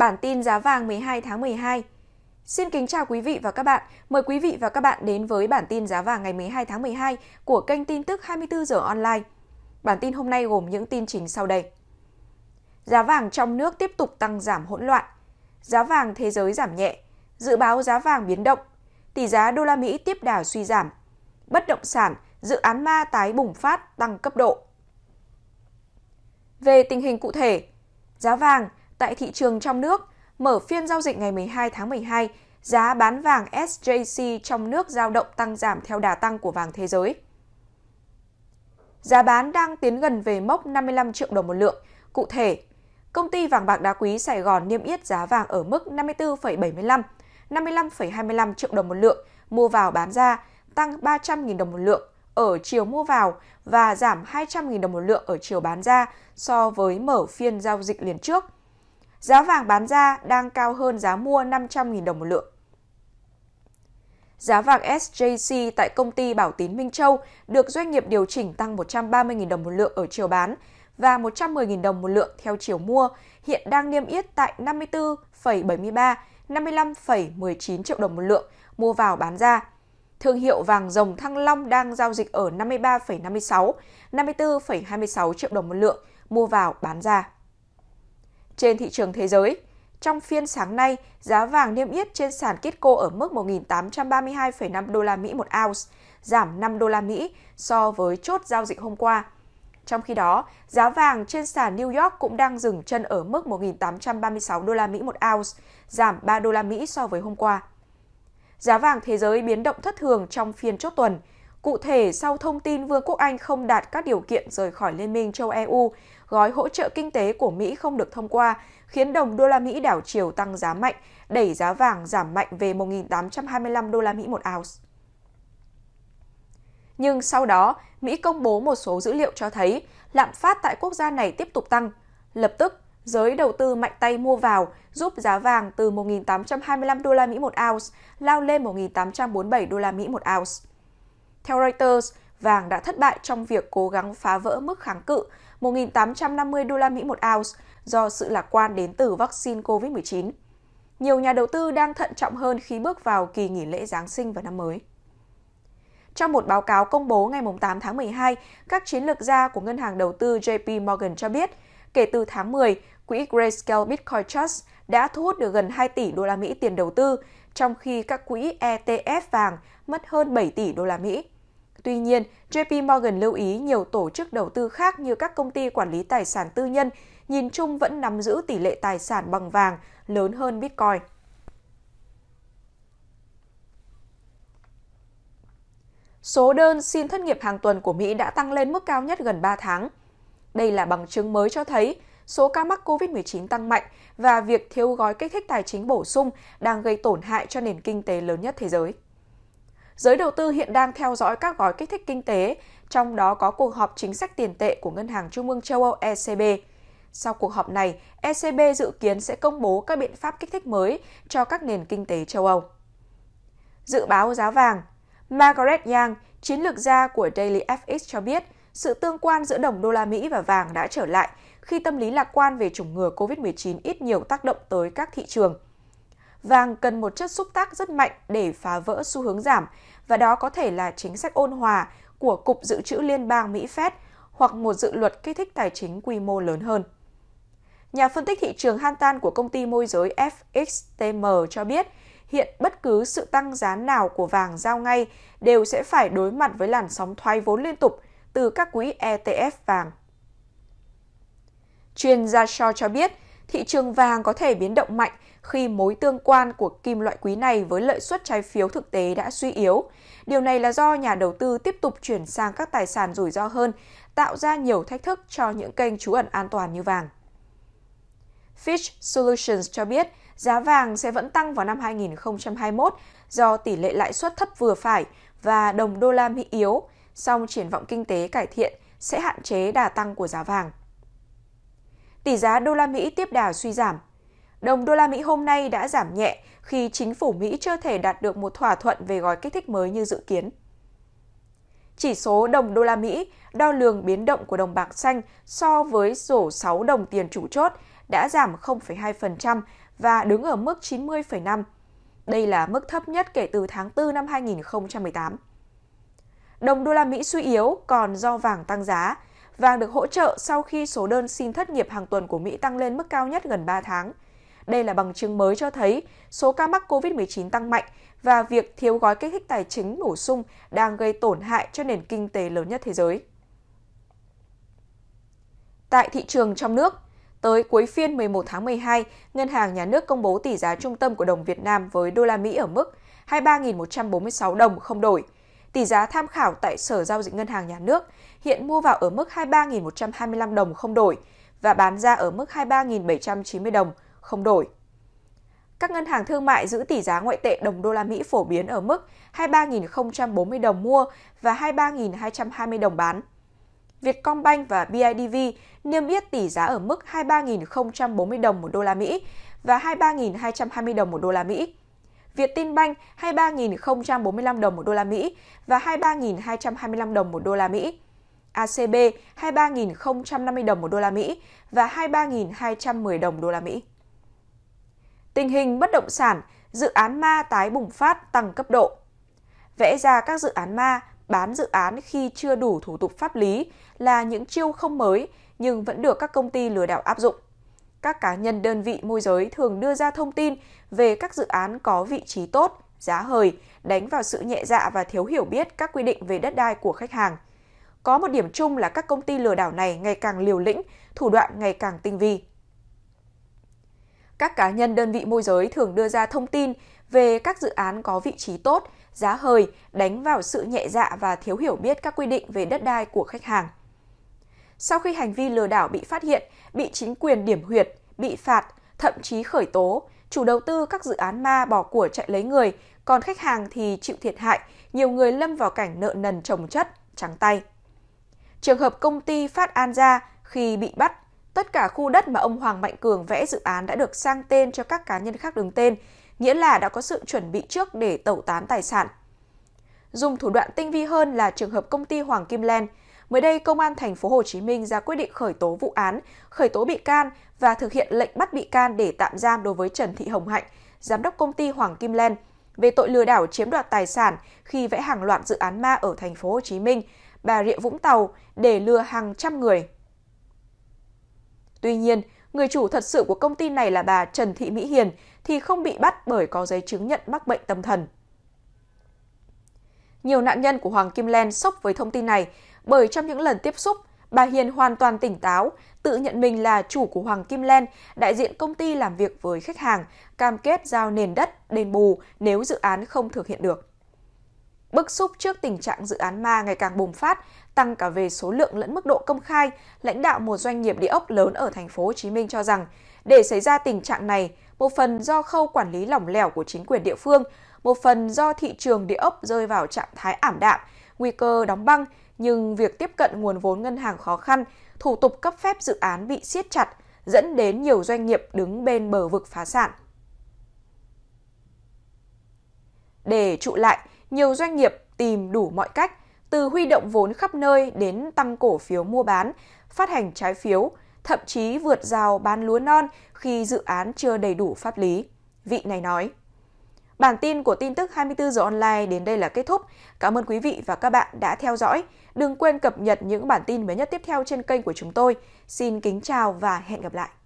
bản tin giá vàng 12 tháng 12. Xin kính chào quý vị và các bạn. Mời quý vị và các bạn đến với bản tin giá vàng ngày 12 tháng 12 của kênh tin tức 24 giờ online. Bản tin hôm nay gồm những tin chính sau đây. Giá vàng trong nước tiếp tục tăng giảm hỗn loạn. Giá vàng thế giới giảm nhẹ. Dự báo giá vàng biến động. Tỷ giá đô la Mỹ tiếp đà suy giảm. Bất động sản, dự án ma tái bùng phát tăng cấp độ. Về tình hình cụ thể, giá vàng – tại thị trường trong nước, mở phiên giao dịch ngày 12 tháng 12, giá bán vàng SJC trong nước giao động tăng giảm theo đà tăng của vàng thế giới. Giá bán đang tiến gần về mốc 55 triệu đồng một lượng. Cụ thể, công ty vàng bạc đá quý Sài Gòn niêm yết giá vàng ở mức 54,75, 55,25 triệu đồng một lượng mua vào bán ra, tăng 300.000 đồng một lượng ở chiều mua vào và giảm 200.000 đồng một lượng ở chiều bán ra so với mở phiên giao dịch liền trước – giá vàng bán ra đang cao hơn giá mua 500.000 đồng một lượng. Giá vàng SJC tại công ty Bảo Tín Minh Châu được doanh nghiệp điều chỉnh tăng 130.000 đồng một lượng ở chiều bán và 110.000 đồng một lượng theo chiều mua, hiện đang niêm yết tại 54,73, 55,19 triệu đồng một lượng mua vào bán ra. Thương hiệu vàng rồng Thăng Long đang giao dịch ở 53,56, 54,26 triệu đồng một lượng mua vào bán ra trên thị trường thế giới. Trong phiên sáng nay, giá vàng niêm yết trên sàn Kitco ở mức 1.832,5 đô la Mỹ một ounce, giảm 5 đô la Mỹ so với chốt giao dịch hôm qua. Trong khi đó, giá vàng trên sàn New York cũng đang dừng chân ở mức 1.836 đô la Mỹ một ounce, giảm 3 đô la Mỹ so với hôm qua. Giá vàng thế giới biến động thất thường trong phiên chốt tuần. Cụ thể, sau thông tin Vương quốc Anh không đạt các điều kiện rời khỏi Liên minh châu EU, gói hỗ trợ kinh tế của Mỹ không được thông qua, khiến đồng đô la Mỹ đảo chiều tăng giá mạnh, đẩy giá vàng giảm mạnh về 1.825 đô la Mỹ một ounce. Nhưng sau đó, Mỹ công bố một số dữ liệu cho thấy lạm phát tại quốc gia này tiếp tục tăng. Lập tức, giới đầu tư mạnh tay mua vào, giúp giá vàng từ 1.825 đô la Mỹ một ounce lao lên 1.847 đô la Mỹ một ounce. Theo Reuters, vàng đã thất bại trong việc cố gắng phá vỡ mức kháng cự 1.850 đô la Mỹ một ounce do sự lạc quan đến từ vaccine COVID-19. Nhiều nhà đầu tư đang thận trọng hơn khi bước vào kỳ nghỉ lễ Giáng sinh và năm mới. Trong một báo cáo công bố ngày 8 tháng 12, các chiến lược gia của ngân hàng đầu tư JP Morgan cho biết, kể từ tháng 10, quỹ Grayscale Bitcoin Trust đã thu hút được gần 2 tỷ đô la Mỹ tiền đầu tư, trong khi các quỹ ETF vàng mất hơn 7 tỷ đô la Mỹ. Tuy nhiên, JP Morgan lưu ý nhiều tổ chức đầu tư khác như các công ty quản lý tài sản tư nhân nhìn chung vẫn nắm giữ tỷ lệ tài sản bằng vàng lớn hơn Bitcoin. Số đơn xin thất nghiệp hàng tuần của Mỹ đã tăng lên mức cao nhất gần 3 tháng. Đây là bằng chứng mới cho thấy số ca mắc COVID-19 tăng mạnh và việc thiếu gói kích thích tài chính bổ sung đang gây tổn hại cho nền kinh tế lớn nhất thế giới. Giới đầu tư hiện đang theo dõi các gói kích thích kinh tế, trong đó có cuộc họp chính sách tiền tệ của Ngân hàng Trung ương châu Âu ECB. Sau cuộc họp này, ECB dự kiến sẽ công bố các biện pháp kích thích mới cho các nền kinh tế châu Âu. Dự báo giá vàng Margaret Yang, chiến lược gia của Daily FX cho biết, sự tương quan giữa đồng đô la Mỹ và vàng đã trở lại khi tâm lý lạc quan về chủng ngừa COVID-19 ít nhiều tác động tới các thị trường – vàng cần một chất xúc tác rất mạnh để phá vỡ xu hướng giảm, và đó có thể là chính sách ôn hòa của Cục Dự trữ Liên bang Mỹ Fed hoặc một dự luật kích thích tài chính quy mô lớn hơn. Nhà phân tích thị trường Hantan của công ty môi giới FXTM cho biết, hiện bất cứ sự tăng giá nào của vàng giao ngay đều sẽ phải đối mặt với làn sóng thoái vốn liên tục từ các quỹ ETF vàng. Chuyên gia Shaw cho biết, thị trường vàng có thể biến động mạnh khi mối tương quan của kim loại quý này với lợi suất trái phiếu thực tế đã suy yếu. Điều này là do nhà đầu tư tiếp tục chuyển sang các tài sản rủi ro hơn, tạo ra nhiều thách thức cho những kênh trú ẩn an toàn như vàng. Fitch Solutions cho biết giá vàng sẽ vẫn tăng vào năm 2021 do tỷ lệ lãi suất thấp vừa phải và đồng đô la Mỹ yếu, song triển vọng kinh tế cải thiện sẽ hạn chế đà tăng của giá vàng. Tỷ giá đô la Mỹ tiếp đà suy giảm Đồng đô la Mỹ hôm nay đã giảm nhẹ khi chính phủ Mỹ chưa thể đạt được một thỏa thuận về gói kích thích mới như dự kiến. Chỉ số đồng đô la Mỹ đo lường biến động của đồng bạc xanh so với rổ 6 đồng tiền chủ chốt đã giảm 0,2% và đứng ở mức 90,5. Đây là mức thấp nhất kể từ tháng 4 năm 2018. Đồng đô la Mỹ suy yếu còn do vàng tăng giá. Vàng được hỗ trợ sau khi số đơn xin thất nghiệp hàng tuần của Mỹ tăng lên mức cao nhất gần 3 tháng – đây là bằng chứng mới cho thấy số ca mắc COVID-19 tăng mạnh và việc thiếu gói kích thích tài chính bổ sung đang gây tổn hại cho nền kinh tế lớn nhất thế giới. Tại thị trường trong nước, tới cuối phiên 11 tháng 12, Ngân hàng Nhà nước công bố tỷ giá trung tâm của đồng Việt Nam với đô la Mỹ ở mức 23.146 đồng không đổi. Tỷ giá tham khảo tại Sở Giao dịch Ngân hàng Nhà nước hiện mua vào ở mức 23.125 đồng không đổi và bán ra ở mức 23.790 đồng không đổi. Các ngân hàng thương mại giữ tỷ giá ngoại tệ đồng đô la Mỹ phổ biến ở mức 23.040 đồng mua và 23.220 đồng bán. Vietcombank và BIDV niêm yết tỷ giá ở mức 23.040 đồng một đô la Mỹ và 23.220 đồng một đô la Mỹ. Vietinbank 23.045 đồng một đô la Mỹ và 23.225 đồng một đô la Mỹ. ACB 23.050 đồng một đô la Mỹ và 23.210 đồng đô la Mỹ tình hình bất động sản, dự án ma tái bùng phát tăng cấp độ. Vẽ ra các dự án ma, bán dự án khi chưa đủ thủ tục pháp lý là những chiêu không mới nhưng vẫn được các công ty lừa đảo áp dụng. Các cá nhân đơn vị môi giới thường đưa ra thông tin về các dự án có vị trí tốt, giá hời, đánh vào sự nhẹ dạ và thiếu hiểu biết các quy định về đất đai của khách hàng. Có một điểm chung là các công ty lừa đảo này ngày càng liều lĩnh, thủ đoạn ngày càng tinh vi các cá nhân đơn vị môi giới thường đưa ra thông tin về các dự án có vị trí tốt, giá hời, đánh vào sự nhẹ dạ và thiếu hiểu biết các quy định về đất đai của khách hàng. Sau khi hành vi lừa đảo bị phát hiện, bị chính quyền điểm huyệt, bị phạt, thậm chí khởi tố, chủ đầu tư các dự án ma bỏ của chạy lấy người, còn khách hàng thì chịu thiệt hại, nhiều người lâm vào cảnh nợ nần trồng chất, trắng tay. Trường hợp công ty Phát An Gia khi bị bắt Tất cả khu đất mà ông Hoàng Mạnh Cường vẽ dự án đã được sang tên cho các cá nhân khác đứng tên, nghĩa là đã có sự chuẩn bị trước để tẩu tán tài sản. Dùng thủ đoạn tinh vi hơn là trường hợp công ty Hoàng Kim Len. Mới đây, Công an thành phố Hồ Chí Minh ra quyết định khởi tố vụ án, khởi tố bị can và thực hiện lệnh bắt bị can để tạm giam đối với Trần Thị Hồng Hạnh, giám đốc công ty Hoàng Kim Len về tội lừa đảo chiếm đoạt tài sản khi vẽ hàng loạt dự án ma ở thành phố Hồ Chí Minh, Bà Rịa Vũng Tàu để lừa hàng trăm người. Tuy nhiên, người chủ thật sự của công ty này là bà Trần Thị Mỹ Hiền thì không bị bắt bởi có giấy chứng nhận mắc bệnh tâm thần. Nhiều nạn nhân của Hoàng Kim Len sốc với thông tin này bởi trong những lần tiếp xúc, bà Hiền hoàn toàn tỉnh táo, tự nhận mình là chủ của Hoàng Kim Len, đại diện công ty làm việc với khách hàng, cam kết giao nền đất, đền bù nếu dự án không thực hiện được bức xúc trước tình trạng dự án ma ngày càng bùng phát, tăng cả về số lượng lẫn mức độ công khai, lãnh đạo một doanh nghiệp địa ốc lớn ở thành phố Hồ Chí Minh cho rằng để xảy ra tình trạng này, một phần do khâu quản lý lỏng lẻo của chính quyền địa phương, một phần do thị trường địa ốc rơi vào trạng thái ảm đạm, nguy cơ đóng băng, nhưng việc tiếp cận nguồn vốn ngân hàng khó khăn, thủ tục cấp phép dự án bị siết chặt, dẫn đến nhiều doanh nghiệp đứng bên bờ vực phá sản. Để trụ lại, nhiều doanh nghiệp tìm đủ mọi cách, từ huy động vốn khắp nơi đến tăng cổ phiếu mua bán, phát hành trái phiếu, thậm chí vượt rào bán lúa non khi dự án chưa đầy đủ pháp lý. Vị này nói. Bản tin của tin tức 24 giờ online đến đây là kết thúc. Cảm ơn quý vị và các bạn đã theo dõi. Đừng quên cập nhật những bản tin mới nhất tiếp theo trên kênh của chúng tôi. Xin kính chào và hẹn gặp lại.